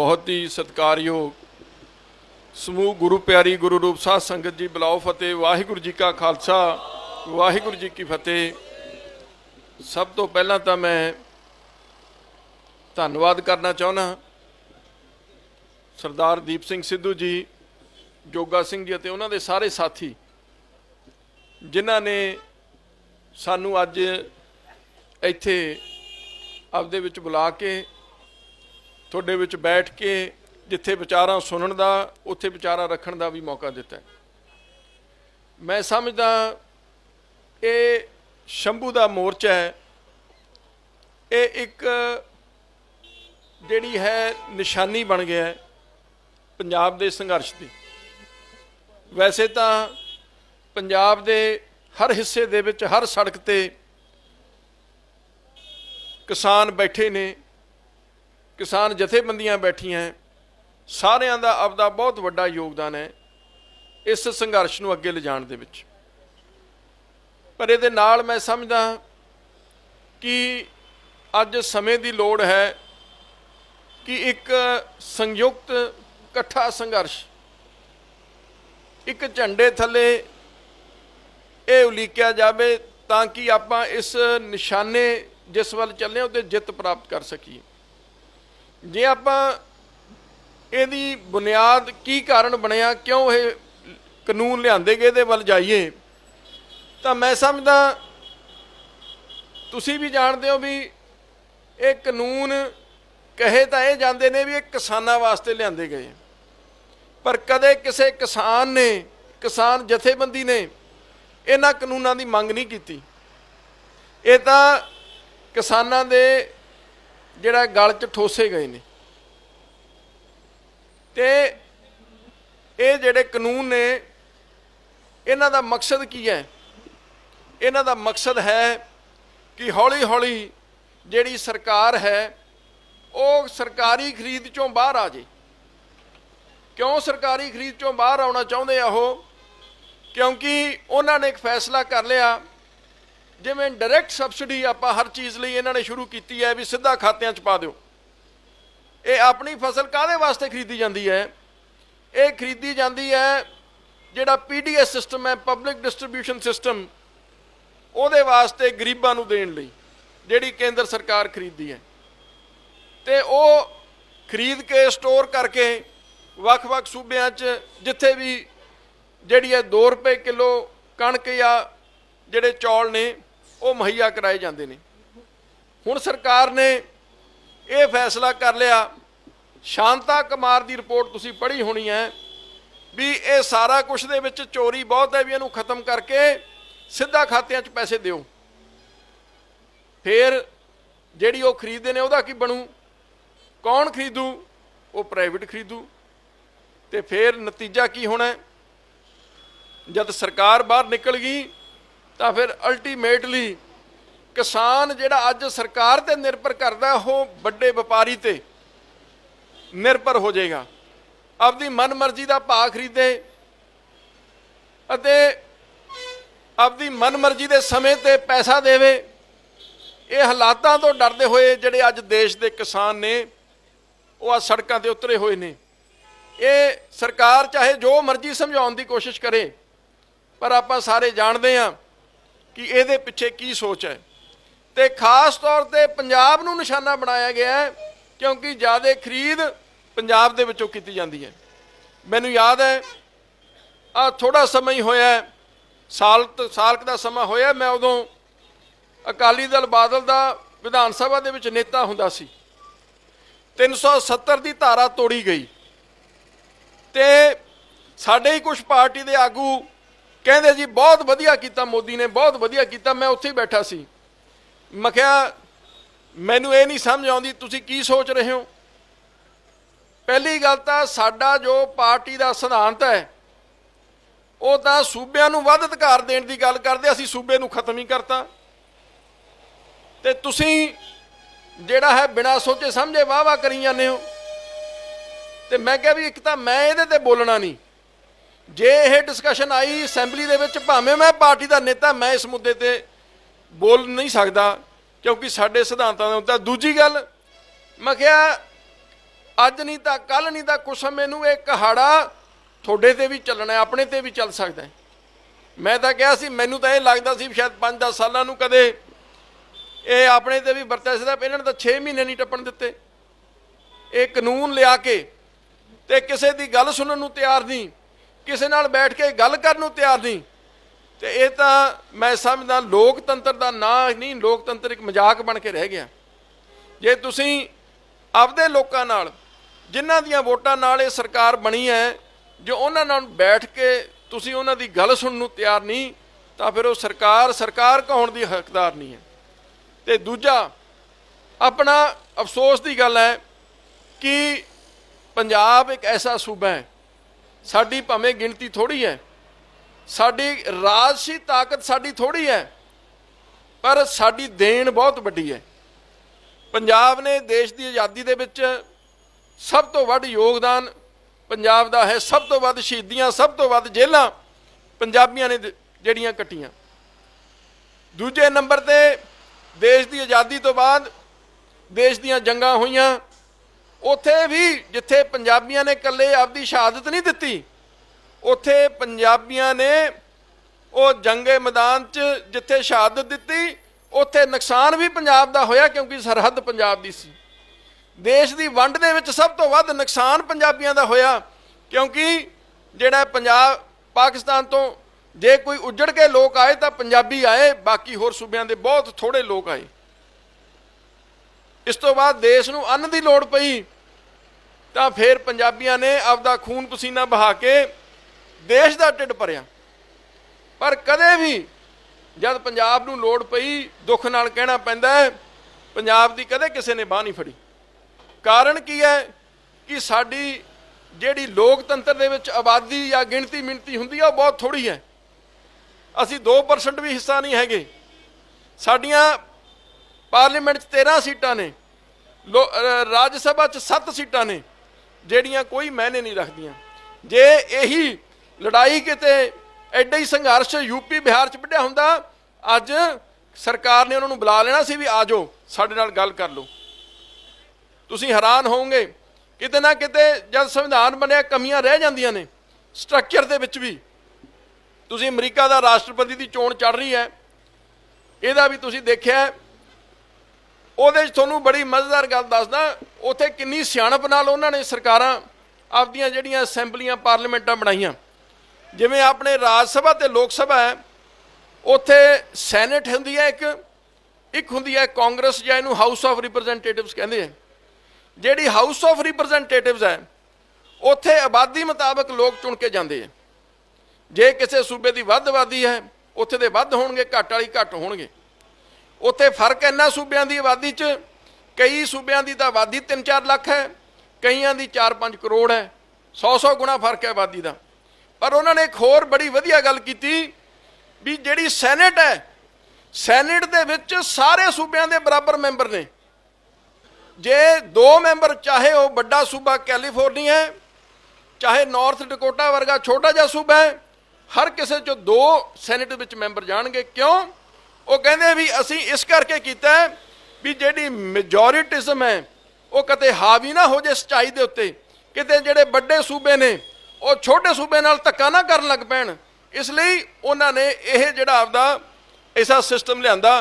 ਬਹੁਤ ਹੀ ਸਤਿਕਾਰਯੋਗ ਸਮੂਹ ਗੁਰੂ ਪਿਆਰੀ ਗੁਰੂ ਰੂਪ ਸਾਧ ਸੰਗਤ ਜੀ ਬਲਾਉ ਫਤਿਹ ਵਾਹਿਗੁਰੂ ਜੀ ਕਾ ਖਾਲਸਾ ਵਾਹਿਗੁਰੂ ਜੀ ਕੀ ਫਤਿਹ ਸਭ ਤੋਂ ਪਹਿਲਾਂ ਤਾਂ ਮੈਂ ਧੰਨਵਾਦ ਕਰਨਾ ਚਾਹੁੰਦਾ ਸਰਦਾਰ ਦੀਪ ਸਿੰਘ ਸਿੱਧੂ ਜੀ ਜੋਗਾ ਸਿੰਘ ਜੀ ਅਤੇ ਉਹਨਾਂ ਦੇ ਸਾਰੇ ਸਾਥੀ ਜਿਨ੍ਹਾਂ ਨੇ ਸਾਨੂੰ ਅੱਜ ਇੱਥੇ ਆਪਦੇ ਵਿੱਚ ਬੁਲਾ ਕੇ ਤੁਹਾਡੇ ਵਿੱਚ ਬੈਠ ਕੇ ਜਿੱਥੇ ਵਿਚਾਰਾਂ ਸੁਣਨ ਦਾ ਉੱਥੇ ਵਿਚਾਰਾਂ ਰੱਖਣ ਦਾ ਵੀ ਮੌਕਾ ਦਿੱਤਾ ਮੈਂ ਸਮਝਦਾ ਇਹ ਸ਼ੰਭੂ ਦਾ ਮੋਰਚਾ ਹੈ ਇਹ ਇੱਕ ਜਿਹੜੀ ਹੈ ਨਿਸ਼ਾਨੀ ਬਣ ਗਿਆ ਹੈ ਪੰਜਾਬ ਦੇ ਸੰਘਰਸ਼ ਦੀ ਵੈਸੇ ਤਾਂ ਪੰਜਾਬ ਦੇ ਹਰ ਹਿੱਸੇ ਦੇ ਵਿੱਚ ਹਰ ਸੜਕ ਤੇ ਕਿਸਾਨ ਬੈਠੇ ਨੇ ਕਿਸਾਨ ਜਥੇਬੰਦੀਆਂ ਬੈਠੀਆਂ ਸਾਰਿਆਂ ਦਾ ਆਪਦਾ ਬਹੁਤ ਵੱਡਾ ਯੋਗਦਾਨ ਹੈ ਇਸ ਸੰਘਰਸ਼ ਨੂੰ ਅੱਗੇ ਲਿਜਾਣ ਦੇ ਵਿੱਚ ਪਰ ਇਹਦੇ ਨਾਲ ਮੈਂ ਸਮਝਦਾ ਕਿ ਅੱਜ ਸਮੇਂ ਦੀ ਲੋੜ ਹੈ ਕਿ ਇੱਕ ਸੰਯੁਕਤ ਇਕੱਠਾ ਸੰਘਰਸ਼ ਇੱਕ ਝੰਡੇ ਥੱਲੇ ਇਹ ਉਲੀਕਿਆ ਜਾਵੇ ਤਾਂ ਕਿ ਆਪਾਂ ਇਸ ਨਿਸ਼ਾਨੇ ਜਿਸ ਵੱਲ ਚੱਲੇ ਉਹਦੇ ਜਿੱਤ ਪ੍ਰਾਪਤ ਕਰ ਸਕੀਏ ਜੇ ਆਪਾਂ ਇਹਦੀ ਬੁਨਿਆਦ ਕੀ ਕਾਰਨ ਬਣਿਆ ਕਿਉਂ ਇਹ ਕਾਨੂੰਨ ਲਿਆਂਦੇ ਗਏ ਦੇ ਵੱਲ ਜਾਈਏ ਤਾਂ ਮੈਂ ਸਮਝਦਾ ਤੁਸੀਂ ਵੀ ਜਾਣਦੇ ਹੋ ਵੀ ਇਹ ਕਾਨੂੰਨ ਕਹੇ ਤਾਂ ਇਹ ਜਾਂਦੇ ਨੇ ਵੀ ਇਹ ਕਿਸਾਨਾਂ ਵਾਸਤੇ ਲਿਆਂਦੇ ਗਏ ਪਰ ਕਦੇ ਕਿਸੇ ਕਿਸਾਨ ਨੇ ਕਿਸਾਨ ਜਥੇਬੰਦੀ ਨੇ ਇਹਨਾਂ ਕਾਨੂੰਨਾਂ ਦੀ ਮੰਗ ਨਹੀਂ ਕੀਤੀ ਇਹ ਤਾਂ ਕਿਸਾਨਾਂ ਦੇ ਜਿਹੜਾ ਗਲ 'ਚ ਠੋਸੇ ਗਏ ਨੇ ਤੇ ਇਹ ਜਿਹੜੇ ਕਾਨੂੰਨ ਨੇ ਇਹਨਾਂ ਦਾ ਮਕਸਦ ਕੀ ਹੈ ਇਹਨਾਂ ਦਾ ਮਕਸਦ ਹੈ ਕਿ ਹੌਲੀ-ਹੌਲੀ ਜਿਹੜੀ ਸਰਕਾਰ ਹੈ ਉਹ ਸਰਕਾਰੀ ਖਰੀਦ ਚੋਂ ਬਾਹਰ ਆ ਜੇ ਕਿਉਂ ਸਰਕਾਰੀ ਖਰੀਦ ਚੋਂ ਬਾਹਰ ਆਉਣਾ ਚਾਹੁੰਦੇ ਆ ਉਹ ਕਿਉਂਕਿ ਉਹਨਾਂ ਨੇ ਇੱਕ ਫੈਸਲਾ ਕਰ ਲਿਆ ਜਿਵੇਂ ਡਾਇਰੈਕਟ ਸਬਸਿਡੀ ਆਪਾਂ ਹਰ ਚੀਜ਼ ਲਈ ਇਹਨਾਂ ਨੇ ਸ਼ੁਰੂ ਕੀਤੀ ਹੈ ਵੀ ਸਿੱਧਾ ਖਾਤਿਆਂ 'ਚ ਪਾ ਦਿਓ ਇਹ ਆਪਣੀ ਫਸਲ ਕਾਦੇ ਵਾਸਤੇ ਖਰੀਦੀ ਜਾਂਦੀ ਹੈ ਇਹ ਖਰੀਦੀ ਜਾਂਦੀ ਹੈ ਜਿਹੜਾ ਪੀਡੀਐਸ ਸਿਸਟਮ ਹੈ ਪਬਲਿਕ ਡਿਸਟ੍ਰੀਬਿਊਸ਼ਨ ਸਿਸਟਮ ਉਹਦੇ ਵਾਸਤੇ ਗਰੀਬਾਂ ਨੂੰ ਦੇਣ ਲਈ ਜਿਹੜੀ ਕੇਂਦਰ ਸਰਕਾਰ ਖਰੀਦੀ ਹੈ ਤੇ ਉਹ ਖਰੀਦ ਕੇ ਸਟੋਰ ਕਰਕੇ ਵੱਖ-ਵੱਖ ਸੂਬਿਆਂ 'ਚ ਜਿੱਥੇ ਵੀ ਜਿਹੜੀ ਹੈ 2 ਰੁਪਏ ਕਿਲੋ ਕਣਕ ਜਾਂ ਜਿਹੜੇ ਚੌਲ ਨੇ ਉਹ ਮਹੱਈਆ ਕਰਾਏ ਜਾਂਦੇ ਨੇ ਹੁਣ ਸਰਕਾਰ ਨੇ ਇਹ ਫੈਸਲਾ ਕਰ ਲਿਆ ਸ਼ਾਂਤਾ ਕੁਮਾਰ ਦੀ ਰਿਪੋਰਟ ਤੁਸੀਂ ਪੜ੍ਹੀ ਹੋਣੀ ਹੈ ਵੀ ਇਹ ਸਾਰਾ ਕੁਝ ਦੇ ਵਿੱਚ ਚੋਰੀ ਬਹੁਤ ਹੈ ਵੀ ਇਹਨੂੰ ਖਤਮ ਕਰਕੇ ਸਿੱਧਾ ਖਾਤਿਆਂ 'ਚ ਪੈਸੇ ਦਿਓ ਫਿਰ ਜਿਹੜੀ ਉਹ ਖਰੀਦਦੇ ਨੇ ਉਹਦਾ ਕੀ ਬਣੂ ਕੌਣ ਖਰੀਦੂ ਉਹ ਪ੍ਰਾਈਵੇਟ ਖਰੀਦੂ ਤੇ ਫਿਰ ਨਤੀਜਾ ਕੀ ਹੋਣਾ ਜਦ ਸਰਕਾਰ ਬਾਹਰ ਨਿਕਲ ਗਈ ਤਾਂ ਫਿਰ ਅਲਟੀਮੇਟਲੀ ਕਿਸਾਨ ਜਿਹੜਾ ਅੱਜ ਸਰਕਾਰ ਤੇ ਨਿਰਭਰ ਕਰਦਾ ਉਹ ਵੱਡੇ ਵਪਾਰੀ ਤੇ ਨਿਰਭਰ ਹੋ ਜਾਏਗਾ ਆਪਦੀ ਮਨਮਰਜ਼ੀ ਦਾ ਭਾਅ ਖਰੀਦੇ ਅਤੇ ਆਪਦੀ ਮਨਮਰਜ਼ੀ ਦੇ ਸਮੇਂ ਤੇ ਪੈਸਾ ਦੇਵੇ ਇਹ ਹਾਲਾਤਾਂ ਤੋਂ ਡਰਦੇ ਹੋਏ ਜਿਹੜੇ ਅੱਜ ਦੇਸ਼ ਦੇ ਕਿਸਾਨ ਨੇ ਉਹ ਆ ਸੜਕਾਂ ਤੇ ਉਤਰੇ ਹੋਏ ਨੇ ਇਹ ਸਰਕਾਰ ਚਾਹੇ ਜੋ ਮਰਜ਼ੀ ਸਮਝਾਉਣ ਦੀ ਕੋਸ਼ਿਸ਼ ਕਰੇ ਪਰ ਆਪਾਂ ਸਾਰੇ ਜਾਣਦੇ ਹਾਂ ਕਿ ਇਹਦੇ ਪਿੱਛੇ ਕੀ ਸੋਚ ਹੈ ਤੇ ਖਾਸ ਤੌਰ ਤੇ ਪੰਜਾਬ ਨੂੰ ਨਿਸ਼ਾਨਾ ਬਣਾਇਆ ਗਿਆ ਹੈ ਕਿਉਂਕਿ ਜਿਆਦਾ ਖਰੀਦ ਪੰਜਾਬ ਦੇ ਵਿੱਚੋਂ ਕੀਤੀ ਜਾਂਦੀ ਹੈ ਮੈਨੂੰ ਯਾਦ ਹੈ ਆ ਥੋੜਾ ਸਮਾਂ ਹੀ ਹੋਇਆ ਸਾਲ ਸਾਲਕ ਦਾ ਸਮਾਂ ਹੋਇਆ ਮੈਂ ਉਦੋਂ ਅਕਾਲੀ ਦਲ ਬਾਦਲ ਦਾ ਵਿਧਾਨ ਸਭਾ ਦੇ ਵਿੱਚ ਨੇਤਾ ਹੁੰਦਾ ਸੀ 370 ਦੀ ਧਾਰਾ ਤੋੜੀ ਗਈ ਤੇ ਸਾਡੇ ਹੀ ਕੁਝ ਪਾਰਟੀ ਦੇ ਆਗੂ ਕਹਿੰਦੇ ਜੀ ਬਹੁਤ ਵਧੀਆ ਕੀਤਾ ਮੋਦੀ ਨੇ ਬਹੁਤ ਵਧੀਆ ਕੀਤਾ ਮੈਂ ਉੱਥੇ ਹੀ ਬੈਠਾ ਸੀ ਮੈਂ ਕਿਹਾ ਮੈਨੂੰ ਇਹ ਨਹੀਂ ਸਮਝ ਆਉਂਦੀ ਤੁਸੀਂ ਕੀ ਸੋਚ ਰਹੇ ਹੋ ਪਹਿਲੀ ਗੱਲ ਤਾਂ ਸਾਡਾ ਜੋ ਪਾਰਟੀ ਦਾ ਸਿਧਾਂਤ ਹੈ ਉਹ ਤਾਂ ਸੂਬਿਆਂ ਨੂੰ ਵੱਧ ਅਧਿਕਾਰ ਦੇਣ ਦੀ ਗੱਲ ਕਰਦੇ ਅਸੀਂ ਸੂਬੇ ਨੂੰ ਖਤਮ ਹੀ ਕਰਤਾ ਤੇ ਤੁਸੀਂ ਜਿਹੜਾ ਹੈ ਬਿਨਾਂ ਸੋਚੇ ਸਮਝੇ ਵਾਵਾ ਕਰੀ ਜਾਂਦੇ ਹੋ ਤੇ ਮੈਂ ਕਿਹਾ ਵੀ ਇੱਕ ਤਾਂ ਮੈਂ ਇਹਦੇ ਤੇ ਬੋਲਣਾ ਨਹੀਂ ਜੇ ਇਹ ਡਿਸਕਸ਼ਨ ਆਈ ਅਸੈਂਬਲੀ ਦੇ ਵਿੱਚ ਭਾਵੇਂ ਮੈਂ ਪਾਰਟੀ ਦਾ ਨੇਤਾ ਮੈਂ ਇਸ ਮੁੱਦੇ ਤੇ ਬੋਲ ਨਹੀਂ ਸਕਦਾ ਕਿਉਂਕਿ ਸਾਡੇ ਸਿਧਾਂਤਾਂ ਦੇ ਉੱਤੇ ਦੂਜੀ ਗੱਲ ਮੈਂ ਕਿਹਾ ਅੱਜ ਨਹੀਂ ਤਾਂ ਕੱਲ ਨਹੀਂ ਤਾਂ ਕੁਛ ਸਮੇਂ ਨੂੰ ਇਹ ਕਹਾੜਾ ਤੁਹਾਡੇ ਤੇ ਵੀ ਚੱਲਣਾ ਆਪਣੇ ਤੇ ਵੀ ਚੱਲ ਸਕਦਾ ਹੈ ਮੈਂ ਤਾਂ ਕਿਹਾ ਸੀ ਮੈਨੂੰ ਤਾਂ ਇਹ ਲੱਗਦਾ ਸੀ ਸ਼ਾਇਦ 5-10 ਸਾਲਾਂ ਨੂੰ ਕਦੇ ਇਹ ਆਪਣੇ ਤੇ ਵੀ ਵਰਤਿਆ ਸੀ ਤਾਂ ਇਹਨਾਂ ਨੇ ਤਾਂ 6 ਮਹੀਨੇ ਨਹੀਂ ਟੱਪਣ ਦਿੱਤੇ ਇਹ ਕਾਨੂੰਨ ਲਿਆ ਕੇ ਤੇ ਕਿਸੇ ਦੀ ਗੱਲ ਸੁਣਨ ਨੂੰ ਤਿਆਰ ਨਹੀਂ ਕਿਸੇ ਨਾਲ ਬੈਠ ਕੇ ਗੱਲ ਕਰਨ ਨੂੰ ਤਿਆਰ ਨਹੀਂ ਤੇ ਇਹ ਤਾਂ ਮੈਂ ਸਮਝਦਾ ਲੋਕਤੰਤਰ ਦਾ ਨਾਂ ਨਹੀਂ ਲੋਕਤੰਤਰ ਇੱਕ ਮਜ਼ਾਕ ਬਣ ਕੇ ਰਹਿ ਗਿਆ ਜੇ ਤੁਸੀਂ ਆਪਦੇ ਲੋਕਾਂ ਨਾਲ ਜਿਨ੍ਹਾਂ ਦੀਆਂ ਵੋਟਾਂ ਨਾਲ ਇਹ ਸਰਕਾਰ ਬਣੀ ਹੈ ਜੋ ਉਹਨਾਂ ਨਾਲ ਬੈਠ ਕੇ ਤੁਸੀਂ ਉਹਨਾਂ ਦੀ ਗੱਲ ਸੁਣਨ ਨੂੰ ਤਿਆਰ ਨਹੀਂ ਤਾਂ ਫਿਰ ਉਹ ਸਰਕਾਰ ਸਰਕਾਰ ਕਹਾਉਣ ਦੀ ਹੱਕਦਾਰ ਨਹੀਂ ਹੈ ਤੇ ਦੂਜਾ ਆਪਣਾ ਅਫਸੋਸ ਦੀ ਗੱਲ ਹੈ ਕਿ ਪੰਜਾਬ ਇੱਕ ਐਸਾ ਸੂਬਾ ਹੈ ਸਾਡੀ ਭਾਵੇਂ ਗਿਣਤੀ ਥੋੜੀ ਹੈ ਸਾਡੀ ਰਾਜਸੀ ਤਾਕਤ ਸਾਡੀ ਥੋੜੀ ਹੈ ਪਰ ਸਾਡੀ ਦੇਣ ਬਹੁਤ ਵੱਡੀ ਹੈ ਪੰਜਾਬ ਨੇ ਦੇਸ਼ ਦੀ ਆਜ਼ਾਦੀ ਦੇ ਵਿੱਚ ਸਭ ਤੋਂ ਵੱਧ ਯੋਗਦਾਨ ਪੰਜਾਬ ਦਾ ਹੈ ਸਭ ਤੋਂ ਵੱਧ ਸ਼ਹੀਦੀਆਂ ਸਭ ਤੋਂ ਵੱਧ ਜੇਲਾਂ ਪੰਜਾਬੀਆਂ ਨੇ ਜਿਹੜੀਆਂ ਕੱਟੀਆਂ ਦੂਜੇ ਨੰਬਰ ਤੇ ਦੇਸ਼ ਦੀ ਆਜ਼ਾਦੀ ਤੋਂ ਬਾਅਦ ਦੇਸ਼ ਦੀਆਂ ਜੰਗਾਂ ਹੋਈਆਂ ਉੱਥੇ ਵੀ ਜਿੱਥੇ ਪੰਜਾਬੀਆਂ ਨੇ ਇਕੱਲੇ ਆਪਦੀ ਸ਼ਹਾਦਤ ਨਹੀਂ ਦਿੱਤੀ ਉੱਥੇ ਪੰਜਾਬੀਆਂ ਨੇ ਉਹ ਜੰਗੇ ਮੈਦਾਨ 'ਚ ਜਿੱਥੇ ਸ਼ਹਾਦਤ ਦਿੱਤੀ ਉੱਥੇ ਨੁਕਸਾਨ ਵੀ ਪੰਜਾਬ ਦਾ ਹੋਇਆ ਕਿਉਂਕਿ ਸਰਹੱਦ ਪੰਜਾਬ ਦੀ ਸੀ ਦੇਸ਼ ਦੀ ਵੰਡ ਦੇ ਵਿੱਚ ਸਭ ਤੋਂ ਵੱਧ ਨੁਕਸਾਨ ਪੰਜਾਬੀਆਂ ਦਾ ਹੋਇਆ ਕਿਉਂਕਿ ਜਿਹੜਾ ਪੰਜਾਬ ਪਾਕਿਸਤਾਨ ਤੋਂ ਜੇ ਕੋਈ ਉੱਜੜ ਕੇ ਲੋਕ ਆਏ ਤਾਂ ਪੰਜਾਬੀ ਆਏ ਬਾਕੀ ਹੋਰ ਸੂਬਿਆਂ ਦੇ ਬਹੁਤ ਥੋੜੇ ਲੋਕ ਆਏ ਇਸ ਤੋਂ ਬਾਅਦ ਦੇਸ਼ ਨੂੰ ਅੰਨ ਦੀ ਲੋੜ ਪਈ ਤਾਂ ਫਿਰ ਪੰਜਾਬੀਆਂ ਨੇ ਆਪਦਾ ਖੂਨ ਪਸੀਨਾ ਬਹਾ ਕੇ ਦੇਸ਼ ਦਾ ਢਿੱਡ ਭਰਿਆ ਪਰ ਕਦੇ ਵੀ ਜਦ ਪੰਜਾਬ ਨੂੰ ਲੋੜ ਪਈ ਦੁੱਖ ਨਾਲ ਕਹਿਣਾ ਪੈਂਦਾ ਹੈ ਪੰਜਾਬ ਦੀ ਕਦੇ ਕਿਸੇ ਨੇ ਬਾਹ ਨਹੀਂ ਫੜੀ ਕਾਰਨ ਕੀ ਹੈ ਕਿ ਸਾਡੀ ਜਿਹੜੀ ਲੋਕਤੰਤਰ ਦੇ ਵਿੱਚ ਆਬਾਦੀ ਜਾਂ ਗਿਣਤੀ ਮਿੰਤੀ ਹੁੰਦੀ ਆ ਉਹ ਬਹੁਤ ਥੋੜੀ ਹੈ ਅਸੀਂ 2% ਵੀ ਹਿੱਸਾ ਨਹੀਂ ਹੈਗੇ ਸਾਡੀਆਂ ਪਾਰਲੀਮੈਂਟ 'ਚ 13 ਸੀਟਾਂ ਨੇ ਰਾਜ ਸਭਾ 'ਚ 7 ਸੀਟਾਂ ਨੇ ਜਿਹੜੀਆਂ ਕੋਈ ਮਾਇਨੇ ਨਹੀਂ ਰੱਖਦੀਆਂ ਜੇ ਇਹੀ ਲੜਾਈ ਕਿਤੇ ਐਡਾ ਹੀ ਸੰਘਰਸ਼ ਯੂਪੀ ਬਿਹਾਰ 'ਚ ਵੱਡਿਆ ਹੁੰਦਾ ਅੱਜ ਸਰਕਾਰ ਨੇ ਉਹਨਾਂ ਨੂੰ ਬੁਲਾ ਲੈਣਾ ਸੀ ਵੀ ਆਜੋ ਸਾਡੇ ਨਾਲ ਗੱਲ ਕਰ ਲਓ ਤੁਸੀਂ ਹੈਰਾਨ ਹੋਵੋਗੇ ਕਿਤੇ ਨਾ ਕਿਤੇ ਜਦ ਸੰਵਿਧਾਨ ਬਣਿਆ ਕਮੀਆਂ ਰਹਿ ਜਾਂਦੀਆਂ ਨੇ ਸਟਰਕਚਰ ਦੇ ਵਿੱਚ ਵੀ ਤੁਸੀਂ ਅਮਰੀਕਾ ਦਾ ਰਾਸ਼ਟਰਪਤੀ ਦੀ ਚੋਣ ਚੱਲ ਰਹੀ ਹੈ ਇਹਦਾ ਵੀ ਤੁਸੀਂ ਦੇਖਿਆ ਉਹਦੇ 'ਚ ਤੁਹਾਨੂੰ ਬੜੀ ਮਜ਼ੇਦਾਰ ਗੱਲ ਦੱਸਦਾ ਉੱਥੇ ਕਿੰਨੀ ਸਿਆਣਪ ਨਾਲ ਉਹਨਾਂ ਨੇ ਸਰਕਾਰਾਂ ਆਪਦੀਆਂ ਜਿਹੜੀਆਂ ਅਸੈਂਬਲੀਆਂ ਪਾਰਲੀਮੈਂਟਾਂ ਬਣਾਈਆਂ ਜਿਵੇਂ ਆਪਣੇ ਰਾਜ ਸਭਾ ਤੇ ਲੋਕ ਸਭਾ ਹੈ ਉੱਥੇ ਸੈਨੇਟ ਹੁੰਦੀ ਹੈ ਇੱਕ ਇੱਕ ਹੁੰਦੀ ਹੈ ਕਾਂਗਰਸ ਜਾਂ ਇਹਨੂੰ ਹਾਊਸ ਆਫ ਰਿਪਰੈਜ਼ੈਂਟੇਟਿਵਸ ਕਹਿੰਦੇ ਆ ਜਿਹੜੀ ਹਾਊਸ ਆਫ ਰਿਪਰੈਜ਼ੈਂਟੇਟਿਵਸ ਹੈ ਉੱਥੇ ਆਬਾਦੀ ਮੁਤਾਬਕ ਲੋਕ ਚੁਣ ਕੇ ਜਾਂਦੇ ਆ ਜੇ ਕਿਸੇ ਸੂਬੇ ਦੀ ਵੱਧ ਆਬਾਦੀ ਹੈ ਉੱਥੇ ਦੇ ਵੱਧ ਹੋਣਗੇ ਘੱਟ ਵਾਲੀ ਘੱਟ ਹੋਣਗੇ ਉੱਥੇ ਫਰਕ ਇੰਨਾ ਸੂਬਿਆਂ ਦੀ ਆਬਾਦੀ 'ਚ ਕਈ ਸੂਬਿਆਂ ਦੀ ਤਾਂ ਆਬਾਦੀ 3-4 ਲੱਖ ਹੈ ਕਈਆਂ ਦੀ 4-5 ਕਰੋੜ ਹੈ 100-100 ਗੁਣਾ ਫਰਕ ਹੈ ਆਬਾਦੀ ਦਾ ਪਰ ਉਹਨਾਂ ਨੇ ਇੱਕ ਹੋਰ ਬੜੀ ਵਧੀਆ ਗੱਲ ਕੀਤੀ ਵੀ ਜਿਹੜੀ ਸੈਨੇਟ ਹੈ ਸੈਨੇਟ ਦੇ ਵਿੱਚ ਸਾਰੇ ਸੂਬਿਆਂ ਦੇ ਬਰਾਬਰ ਮੈਂਬਰ ਨੇ ਜੇ ਦੋ ਮੈਂਬਰ ਚਾਹੇ ਉਹ ਵੱਡਾ ਸੂਬਾ ਕੈਲੀਫੋਰਨੀਆ ਹੈ ਚਾਹੇ ਨਾਰਥ ਡਕੋਟਾ ਵਰਗਾ ਛੋਟਾ ਜਿਹਾ ਸੂਬਾ ਹੈ ਹਰ ਕਿਸੇ ਚੋਂ ਦੋ ਸੈਨੇਟ ਵਿੱਚ ਮੈਂਬਰ ਜਾਣਗੇ ਕਿਉਂ ਉਹ ਕਹਿੰਦੇ ਵੀ ਅਸੀਂ ਇਸ ਕਰਕੇ ਕੀਤਾ ਵੀ ਜਿਹੜੀ ਮੈਜੋਰਿਟੀਜ਼ਮ ਹੈ ਉਹ ਕਦੇ ਹਾਵੀ ਨਾ ਹੋ ਜੇ ਸਚਾਈ ਦੇ ਉੱਤੇ ਕਿਤੇ ਜਿਹੜੇ ਵੱਡੇ ਸੂਬੇ ਨੇ ਉਹ ਛੋਟੇ ਸੂਬੇ ਨਾਲ ਧੱਕਾ ਨਾ ਕਰਨ ਲੱਗ ਪੈਣ ਇਸ ਲਈ ਉਹਨਾਂ ਨੇ ਇਹ ਜਿਹੜਾ ਆਪਦਾ ਐਸਾ ਸਿਸਟਮ ਲਿਆਂਦਾ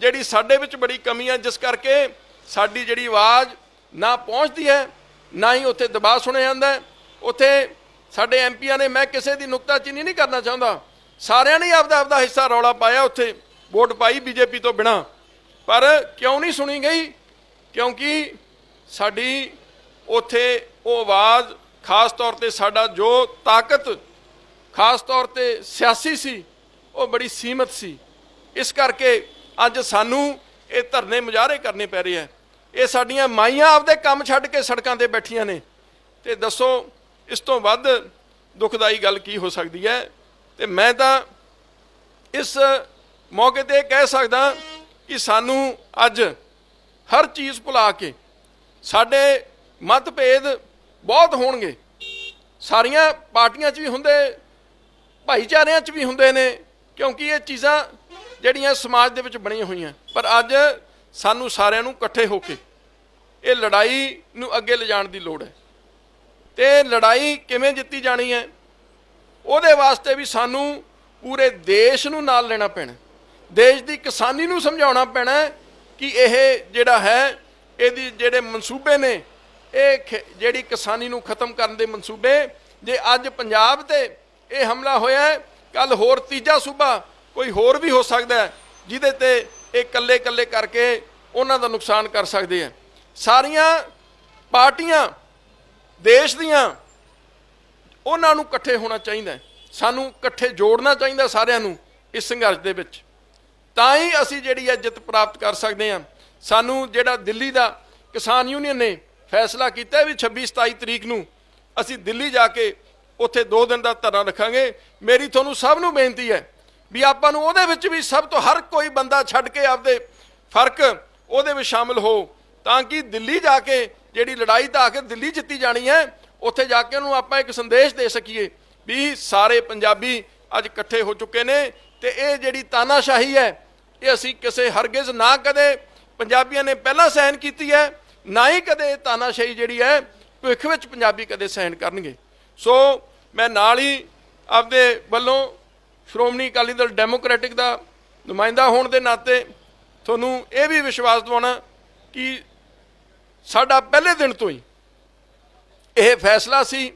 ਜਿਹੜੀ ਸਾਡੇ ਵਿੱਚ ਬੜੀ ਕਮੀ ਹੈ ਜਿਸ ਕਰਕੇ ਸਾਡੀ ਜਿਹੜੀ ਆਵਾਜ਼ ਨਾ ਪਹੁੰਚਦੀ ਹੈ ਨਾ ਹੀ ਉੱਥੇ ਦਬਾਅ ਸੁਣਿਆ ਜਾਂਦਾ ਉੱਥੇ ਸਾਡੇ ਐਮਪੀਆਂ ਨੇ ਮੈਂ ਕਿਸੇ ਦੀ ਨੁਕਤਾਚੀਨੀ ਨਹੀਂ ਕਰਨਾ ਚਾਹੁੰਦਾ ਸਾਰਿਆਂ ਨੇ ਆਪਦਾ ਆਪਦਾ ਹਿੱਸਾ ਰੌਲਾ ਪਾਇਆ ਉੱਥੇ ਵੋਟ ਪਾਈ ਬੀਜੇਪੀ ਤੋਂ ਬਿਨਾ ਪਰ ਕਿਉਂ ਨਹੀਂ ਸੁਣੀ ਗਈ ਕਿਉਂਕਿ ਸਾਡੀ ਉਥੇ ਉਹ ਆਵਾਜ਼ ਖਾਸ ਤੌਰ ਤੇ ਸਾਡਾ ਜੋ ਤਾਕਤ ਖਾਸ ਤੌਰ ਤੇ ਸਿਆਸੀ ਸੀ ਉਹ ਬੜੀ ਸੀਮਤ ਸੀ ਇਸ ਕਰਕੇ ਅੱਜ ਸਾਨੂੰ ਇਹ ਧਰਨੇ ਮੁਜ਼ਾਹਰੇ ਕਰਨੇ ਪੈ ਰਹੇ ਆ ਇਹ ਸਾਡੀਆਂ ਮਾਈਆਂ ਆਪਦੇ ਕੰਮ ਛੱਡ ਕੇ ਸੜਕਾਂ ਤੇ ਬੈਠੀਆਂ ਨੇ ਤੇ ਦੱਸੋ ਇਸ ਤੋਂ ਵੱਧ ਦੁਖਦਾਈ ਗੱਲ ਕੀ ਹੋ ਸਕਦੀ ਹੈ ਤੇ ਮੈਂ ਤਾਂ ਇਸ ਮੌਕੇ ਤੇ ਕਹਿ ਸਕਦਾ ਕਿ ਸਾਨੂੰ ਅੱਜ ਹਰ ਚੀਜ਼ ਭੁਲਾ ਕੇ ਸਾਡੇ ਮਤਭੇਦ ਬਹੁਤ ਹੋਣਗੇ ਸਾਰੀਆਂ ਪਾਰਟੀਆਂ 'ਚ ਵੀ ਹੁੰਦੇ ਭਾਈਚਾਰਿਆਂ 'ਚ ਵੀ ਹੁੰਦੇ ਨੇ ਕਿਉਂਕਿ ਇਹ ਚੀਜ਼ਾਂ ਜਿਹੜੀਆਂ ਸਮਾਜ ਦੇ ਵਿੱਚ ਬਣੀਆਂ ਹੋਈਆਂ ਪਰ ਅੱਜ ਸਾਨੂੰ ਸਾਰਿਆਂ ਨੂੰ ਇਕੱਠੇ ਹੋ ਕੇ ਇਹ ਲੜਾਈ ਨੂੰ ਅੱਗੇ ਲਿਜਾਣ ਦੀ ਲੋੜ ਹੈ ਤੇ ਲੜਾਈ ਕਿਵੇਂ ਜਿੱਤੀ ਜਾਣੀ ਹੈ ਉਹਦੇ ਵਾਸਤੇ ਵੀ ਸਾਨੂੰ ਪੂਰੇ ਦੇਸ਼ ਨੂੰ ਨਾਲ ਲੈਣਾ ਪੈਣਾ ਦੇਸ਼ ਦੀ ਕਿਸਾਨੀ ਨੂੰ ਸਮਝਾਉਣਾ ਪੈਣਾ ਕਿ ਇਹ ਜਿਹੜਾ ਹੈ ਇਹਦੀ ਜਿਹੜੇ ਮਨਸੂਬੇ ਨੇ ਇਹ ਜਿਹੜੀ ਕਿਸਾਨੀ ਨੂੰ ਖਤਮ ਕਰਨ ਦੇ ਮਨਸੂਬੇ ਜੇ ਅੱਜ ਪੰਜਾਬ ਤੇ ਇਹ ਹਮਲਾ ਹੋਇਆ ਕੱਲ ਹੋਰ ਤੀਜਾ ਸੂਬਾ ਕੋਈ ਹੋਰ ਵੀ ਹੋ ਸਕਦਾ ਜਿਹਦੇ ਤੇ ਇਹ ਕੱਲੇ ਕੱਲੇ ਕਰਕੇ ਉਹਨਾਂ ਦਾ ਨੁਕਸਾਨ ਕਰ ਸਕਦੇ ਆ ਸਾਰੀਆਂ ਪਾਰਟੀਆਂ ਦੇਸ਼ ਦੀਆਂ ਉਹਨਾਂ ਨੂੰ ਇਕੱਠੇ ਹੋਣਾ ਚਾਹੀਦਾ ਸਾਨੂੰ ਇਕੱਠੇ ਜੋੜਨਾ ਚਾਹੀਦਾ ਸਾਰਿਆਂ ਨੂੰ ਇਸ ਸੰਘਰਸ਼ ਦੇ ਵਿੱਚ ਤਾਂ ਹੀ ਅਸੀਂ ਜਿਹੜੀ ਹੈ ਜਿੱਤ ਪ੍ਰਾਪਤ ਕਰ ਸਕਦੇ ਹਾਂ ਸਾਨੂੰ ਜਿਹੜਾ ਦਿੱਲੀ ਦਾ ਕਿਸਾਨ ਯੂਨੀਅਨ ਨੇ ਫੈਸਲਾ ਕੀਤਾ ਵੀ 26 27 ਤਰੀਕ ਨੂੰ ਅਸੀਂ ਦਿੱਲੀ ਜਾ ਕੇ ਉੱਥੇ 2 ਦਿਨ ਦਾ ਧਰਨਾ ਰੱਖਾਂਗੇ ਮੇਰੀ ਤੁਹਾਨੂੰ ਸਭ ਨੂੰ ਬੇਨਤੀ ਹੈ ਵੀ ਆਪਾਂ ਨੂੰ ਉਹਦੇ ਵਿੱਚ ਵੀ ਸਭ ਤੋਂ ਹਰ ਕੋਈ ਬੰਦਾ ਛੱਡ ਕੇ ਆਪਦੇ ਫਰਕ ਉਹਦੇ ਵਿੱਚ ਸ਼ਾਮਲ ਹੋ ਤਾਂ ਕਿ ਦਿੱਲੀ ਜਾ ਕੇ ਜਿਹੜੀ ਲੜਾਈ ਤਾਂ ਆਖਿਰ ਦਿੱਲੀ ਜਿੱਤੀ ਜਾਣੀ ਹੈ ਉੱਥੇ ਜਾ ਕੇ ਉਹਨੂੰ ਆਪਾਂ ਇੱਕ ਸੰਦੇਸ਼ ਦੇ ਸਕੀਏ ਵੀ ਸਾਰੇ ਪੰਜਾਬੀ ਅੱਜ ਇਕੱਠੇ ਹੋ ਚੁੱਕੇ ਨੇ ਤੇ ਇਹ ਜਿਹੜੀ ਤਾਨਾਸ਼ਾਹੀ ਹੈ ਇਹ ਅਸੀਂ ਕਿਸੇ ਹਰਗਿਜ਼ ਨਾ ਕਦੇ ਪੰਜਾਬੀਆਂ ਨੇ ਪਹਿਲਾਂ ਸਹਿਣ ਕੀਤੀ ਹੈ ਨਾ ਹੀ ਕਦੇ ਤਾਨਾਸ਼ਾਹੀ ਜਿਹੜੀ ਹੈ ਭਵਿੱਖ ਵਿੱਚ ਪੰਜਾਬੀ ਕਦੇ ਸਹਿਣ ਕਰਨਗੇ ਸੋ ਮੈਂ ਨਾਲ ਹੀ ਆਪਦੇ ਵੱਲੋਂ ਸ਼੍ਰੋਮਣੀ ਅਕਾਲੀ ਦਲ ਡੈਮੋਕ੍ਰੈਟਿਕ ਦਾ ਨੁਮਾਇੰਦਾ ਹੋਣ ਦੇ ਨਾਤੇ ਤੁਹਾਨੂੰ ਇਹ ਵੀ ਵਿਸ਼ਵਾਸ ਦਿਵਾਉਣਾ ਕਿ ਸਾਡਾ ਪਹਿਲੇ ਦਿਨ ਤੋਂ ਹੀ ਇਹ ਫੈਸਲਾ ਸੀ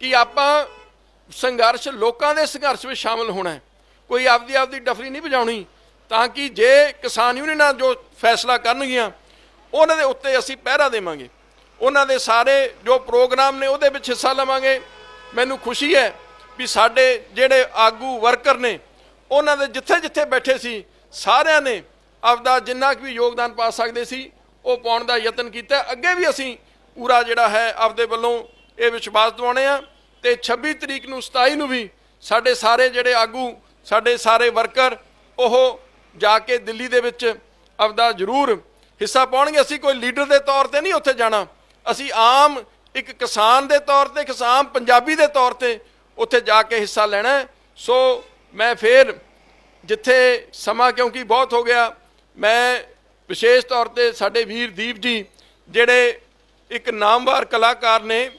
ਕਿ ਆਪਾਂ ਸੰਘਰਸ਼ ਲੋਕਾਂ ਦੇ ਸੰਘਰਸ਼ ਵਿੱਚ ਸ਼ਾਮਲ ਹੋਣਾ ਹੈ ਕੋਈ ਆਪਦੀ ਆਪਦੀ ਡਫਰੀ ਨਹੀਂ ਵਜਾਉਣੀ ਤਾਂ ਕਿ ਜੇ ਕਿਸਾਨ ਯੂਨੀਅਨਾਂ ਜੋ ਫੈਸਲਾ ਕਰਨਗੀਆਂ ਉਹਨਾਂ ਦੇ ਉੱਤੇ ਅਸੀਂ ਪਹਿਰਾ ਦੇਵਾਂਗੇ ਉਹਨਾਂ ਦੇ ਸਾਰੇ ਜੋ ਪ੍ਰੋਗਰਾਮ ਨੇ ਉਹਦੇ ਵਿੱਚ ਹਿੱਸਾ ਲਵਾਂਗੇ ਮੈਨੂੰ ਖੁਸ਼ੀ ਹੈ ਵੀ ਸਾਡੇ ਜਿਹੜੇ ਆਗੂ ਵਰਕਰ ਨੇ ਉਹਨਾਂ ਦੇ ਜਿੱਥੇ-ਜਿੱਥੇ ਬੈਠੇ ਸੀ ਸਾਰਿਆਂ ਨੇ ਆਪਦਾ ਜਿੰਨਾ ਕੁ ਵੀ ਯੋਗਦਾਨ ਪਾ ਸਕਦੇ ਸੀ ਉਹ ਪਾਉਣ ਦਾ ਯਤਨ ਕੀਤਾ ਅੱਗੇ ਵੀ ਅਸੀਂ ਪੂਰਾ ਜਿਹੜਾ ਹੈ ਆਪਦੇ ਵੱਲੋਂ ਇਹ ਵਿਸ਼ਵਾਸ ਦਿਵਾਉਣੇ ਆ ਤੇ 26 ਤਰੀਕ ਨੂੰ 27 ਨੂੰ ਵੀ ਸਾਡੇ ਸਾਰੇ ਜਿਹੜੇ ਆਗੂ ਸਾਡੇ ਸਾਰੇ ਵਰਕਰ ਉਹ ਜਾ ਕੇ ਦਿੱਲੀ ਦੇ ਵਿੱਚ ਆਪਦਾ ਜ਼ਰੂਰ ਹਿੱਸਾ ਪਾਉਣਗੇ ਅਸੀਂ ਕੋਈ ਲੀਡਰ ਦੇ ਤੌਰ ਤੇ ਨਹੀਂ ਉੱਥੇ ਜਾਣਾ ਅਸੀਂ ਆਮ ਇੱਕ ਕਿਸਾਨ ਦੇ ਤੌਰ ਤੇ ਕਿਸਾਨ ਪੰਜਾਬੀ ਦੇ ਤੌਰ ਤੇ ਉੱਥੇ ਜਾ ਕੇ ਹਿੱਸਾ ਲੈਣਾ ਸੋ ਮੈਂ ਫੇਰ ਜਿੱਥੇ ਸਮਾਂ ਕਿਉਂਕਿ ਬਹੁਤ ਹੋ ਗਿਆ ਮੈਂ ਵਿਸ਼ੇਸ਼ ਤੌਰ ਤੇ ਸਾਡੇ ਵੀਰ ਦੀਪ ਜੀ ਜਿਹੜੇ ਇੱਕ ਨਾਮਵਾਰ ਕਲਾਕਾਰ ਨੇ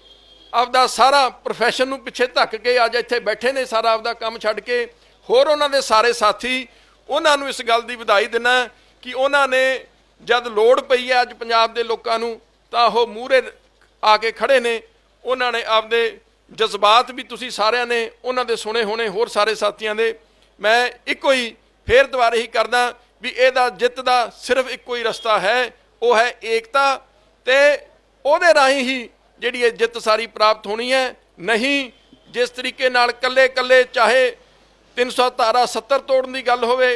ਆਪਦਾ ਸਾਰਾ ਪ੍ਰੋਫੈਸ਼ਨ ਨੂੰ ਪਿੱਛੇ ਧੱਕ ਕੇ ਅੱਜ ਇੱਥੇ ਬੈਠੇ ਨੇ ਸਾਰਾ ਆਪਦਾ ਕੰਮ ਛੱਡ ਕੇ ਹੋਰ ਉਹਨਾਂ ਦੇ ਸਾਰੇ ਸਾਥੀ ਉਹਨਾਂ ਨੂੰ ਇਸ ਗੱਲ ਦੀ ਵਧਾਈ ਦਿੰਨਾ ਕਿ ਉਹਨਾਂ ਨੇ ਜਦ ਲੋੜ ਪਈ ਹੈ ਅੱਜ ਪੰਜਾਬ ਦੇ ਲੋਕਾਂ ਨੂੰ ਤਾਂ ਉਹ ਮੂਰੇ ਆ ਕੇ ਖੜੇ ਨੇ ਉਹਨਾਂ ਨੇ ਆਪਦੇ ਜਜ਼ਬਾਤ ਵੀ ਤੁਸੀਂ ਸਾਰਿਆਂ ਨੇ ਉਹਨਾਂ ਦੇ ਸੁਣੇ ਹੋਣੇ ਹੋਰ ਸਾਰੇ ਸਾਥੀਆਂ ਦੇ ਮੈਂ ਇੱਕੋ ਹੀ ਫੇਰ ਦੁਬਾਰਾ ਹੀ ਕਰਦਾ ਵੀ ਇਹਦਾ ਜਿੱਤ ਦਾ ਸਿਰਫ ਇੱਕੋ ਹੀ ਰਸਤਾ ਹੈ ਉਹ ਹੈ ਏਕਤਾ ਤੇ ਉਹਦੇ ਰਾਹੀਂ ਹੀ ਜਿਹੜੀ ਇਹ ਜਿੱਤ ਸਾਰੀ ਪ੍ਰਾਪਤ ਹੋਣੀ ਹੈ ਨਹੀਂ ਜਿਸ ਤਰੀਕੇ ਨਾਲ ਕੱਲੇ ਕੱਲੇ ਚਾਹੇ 300 ਧਾਰਾ 70 ਤੋੜਨ ਦੀ ਗੱਲ ਹੋਵੇ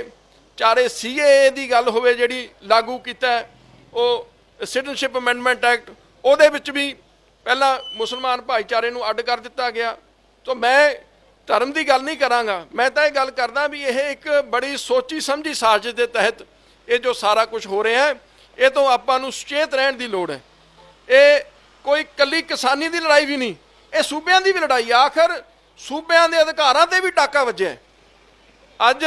ਚਾਰੇ ਸੀਏਏ ਦੀ ਗੱਲ ਹੋਵੇ ਜਿਹੜੀ ਲਾਗੂ ਕੀਤਾ ਉਹ ਸਿਟੀਜ਼ਨਸ਼ਿਪ ਅਮੈਂਡਮੈਂਟ ਐਕਟ ਉਹਦੇ ਵਿੱਚ ਵੀ ਪਹਿਲਾਂ ਮੁਸਲਮਾਨ ਭਾਈਚਾਰੇ ਨੂੰ ਅੱਡ ਕਰ ਦਿੱਤਾ ਗਿਆ ਤੋਂ ਮੈਂ ਧਰਮ ਦੀ ਗੱਲ ਨਹੀਂ ਕਰਾਂਗਾ ਮੈਂ ਤਾਂ ਇਹ ਗੱਲ ਕਰਦਾ ਵੀ ਇਹ ਇੱਕ ਬੜੀ ਸੋਚੀ ਸਮਝੀ ਸਾਜ਼ਿਸ਼ ਦੇ ਤਹਿਤ ਇਹ ਜੋ ਸਾਰਾ ਕੁਝ ਹੋ ਰਿਹਾ ਹੈ ਇਹ ਤੋਂ ਆਪਾਂ ਨੂੰ ਸੁਚੇਤ ਰਹਿਣ ਦੀ ਲੋੜ ਹੈ ਇਹ ਕੋਈ ਕੱਲੀ ਕਿਸਾਨੀ ਦੀ ਲੜਾਈ ਵੀ ਨਹੀਂ ਇਹ ਸੂਬਿਆਂ ਦੀ ਵੀ ਲੜਾਈ ਆਖਰ ਸੂਬਿਆਂ ਦੇ ਅਧਿਕਾਰਾਂ ਤੇ ਵੀ ਟਾਕਾ ਵੱਜਿਆ ਅੱਜ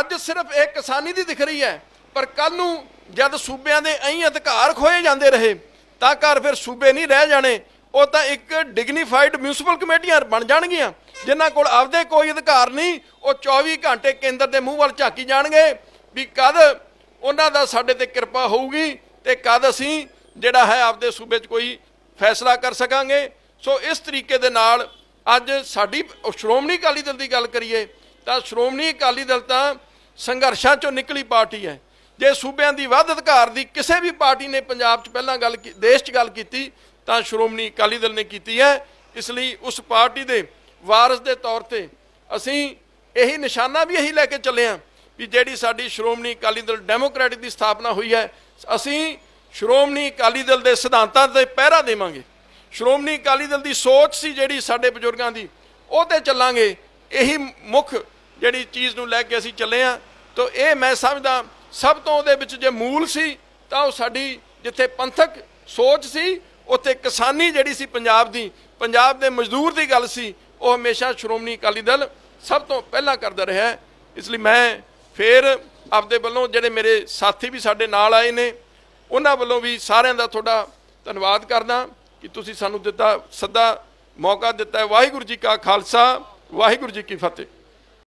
ਅੱਜ ਸਿਰਫ ਇਹ ਕਿਸਾਨੀ ਦੀ ਦਿਖ ਰਹੀ ਹੈ ਪਰ ਕੱਲ ਨੂੰ ਜਦ ਸੂਬਿਆਂ ਦੇ ਐਂ ਅਧਿਕਾਰ ਖੋਏ ਜਾਂਦੇ ਰਹੇ ਤਾਂ ਘਰ ਫਿਰ ਸੂਬੇ ਨਹੀਂ ਰਹਿ ਜਾਣੇ ਉਹ ਤਾਂ ਇੱਕ ਡਿਗਨੀਫਾਈਡ ਮਿਊਨਿਸਪਲ ਕਮੇਟੀਆਂ ਬਣ ਜਾਣਗੀਆਂ ਜਿਨ੍ਹਾਂ ਕੋਲ ਆਪਦੇ ਕੋਈ ਅਧਿਕਾਰ ਨਹੀਂ ਉਹ 24 ਘੰਟੇ ਕੇਂਦਰ ਦੇ ਮੂੰਹ ਵੱਲ ਝਾਕੀ ਜਾਣਗੇ ਵੀ ਕਦ ਉਹਨਾਂ ਦਾ ਸਾਡੇ ਤੇ ਕਿਰਪਾ ਹੋਊਗੀ ਤੇ ਕਦ ਅਸੀਂ ਜਿਹੜਾ ਹੈ ਆਪਦੇ ਸੂਬੇ 'ਚ ਕੋਈ ਫੈਸਲਾ ਕਰ ਸਕਾਂਗੇ ਸੋ ਇਸ ਤਰੀਕੇ ਦੇ ਨਾਲ ਅੱਜ ਸਾਡੀ ਸ਼੍ਰੋਮਣੀ ਅਕਾਲੀ ਦਲ ਦੀ ਗੱਲ ਕਰੀਏ ਤਾਂ ਸ਼੍ਰੋਮਣੀ ਅਕਾਲੀ ਦਲ ਤਾਂ ਸੰਘਰਸ਼ਾਂ ਚੋਂ ਨਿਕਲੀ ਪਾਰਟੀ ਹੈ ਜੇ ਸੂਬਿਆਂ ਦੀ ਵੱਧ ਅਧਿਕਾਰ ਦੀ ਕਿਸੇ ਵੀ ਪਾਰਟੀ ਨੇ ਪੰਜਾਬ 'ਚ ਪਹਿਲਾਂ ਗੱਲ ਦੇਸ਼ 'ਚ ਗੱਲ ਕੀਤੀ ਤਾਂ ਸ਼੍ਰੋਮਣੀ ਅਕਾਲੀ ਦਲ ਨੇ ਕੀਤੀ ਹੈ ਇਸ ਲਈ ਉਸ ਪਾਰਟੀ ਦੇ ਵਾਰਿਸ ਦੇ ਤੌਰ ਤੇ ਅਸੀਂ ਇਹੀ ਨਿਸ਼ਾਨਾ ਵੀ ਇਹੀ ਲੈ ਕੇ ਚੱਲੇ ਆਂ ਵੀ ਜਿਹੜੀ ਸਾਡੀ ਸ਼੍ਰੋਮਣੀ ਅਕਾਲੀ ਦਲ ਡੈਮੋਕ੍ਰੈਟਿਕ ਦੀ ਸਥਾਪਨਾ ਹੋਈ ਹੈ ਅਸੀਂ ਸ਼੍ਰੋਮਣੀ ਅਕਾਲੀ ਦਲ ਦੇ ਸਿਧਾਂਤਾਂ ਤੇ ਪਹਿਰਾ ਦੇਵਾਂਗੇ ਸ਼੍ਰੋਮਣੀ ਅਕਾਲੀ ਦਲ ਦੀ ਸੋਚ ਸੀ ਜਿਹੜੀ ਸਾਡੇ ਬਜ਼ੁਰਗਾਂ ਦੀ ਉਹ ਤੇ ਚੱਲਾਂਗੇ ਇਹੀ ਮੁੱਖ ਜਿਹੜੀ ਚੀਜ਼ ਨੂੰ ਲੈ ਕੇ ਅਸੀਂ ਚੱਲੇ ਆ ਤਾਂ ਇਹ ਮੈਂ ਸਮਝਦਾ ਸਭ ਤੋਂ ਉਹਦੇ ਵਿੱਚ ਜੇ ਮੂਲ ਸੀ ਤਾਂ ਉਹ ਸਾਡੀ ਜਿੱਥੇ ਪੰਥਕ ਸੋਚ ਸੀ ਉੱਥੇ ਕਿਸਾਨੀ ਜਿਹੜੀ ਸੀ ਪੰਜਾਬ ਦੀ ਪੰਜਾਬ ਦੇ ਮਜ਼ਦੂਰ ਦੀ ਗੱਲ ਸੀ ਉਹ ਹਮੇਸ਼ਾ ਸ਼੍ਰੋਮਣੀ ਅਕਾਲੀ ਦਲ ਸਭ ਤੋਂ ਪਹਿਲਾਂ ਕਰਦਾ ਰਿਹਾ ਇਸ ਲਈ ਮੈਂ ਫੇਰ ਆਪਦੇ ਵੱਲੋਂ ਜਿਹੜੇ ਮੇਰੇ ਸਾਥੀ ਵੀ ਸਾਡੇ ਨਾਲ ਆਏ ਨੇ ਉਹਨਾਂ ਵੱਲੋਂ ਵੀ ਸਾਰਿਆਂ ਦਾ ਤੁਹਾਡਾ ਧੰਨਵਾਦ ਕਰਦਾ ਕਿ ਤੁਸੀਂ ਸਾਨੂੰ ਦਿੱਤਾ ਸਦਾ ਮੌਕਾ ਦਿੱਤਾ ਹੈ ਵਾਹਿਗੁਰੂ ਜੀ ਕਾ ਖਾਲਸਾ ਵਾਹਿਗੁਰੂ ਜੀ ਕੀ ਫਤਿਹ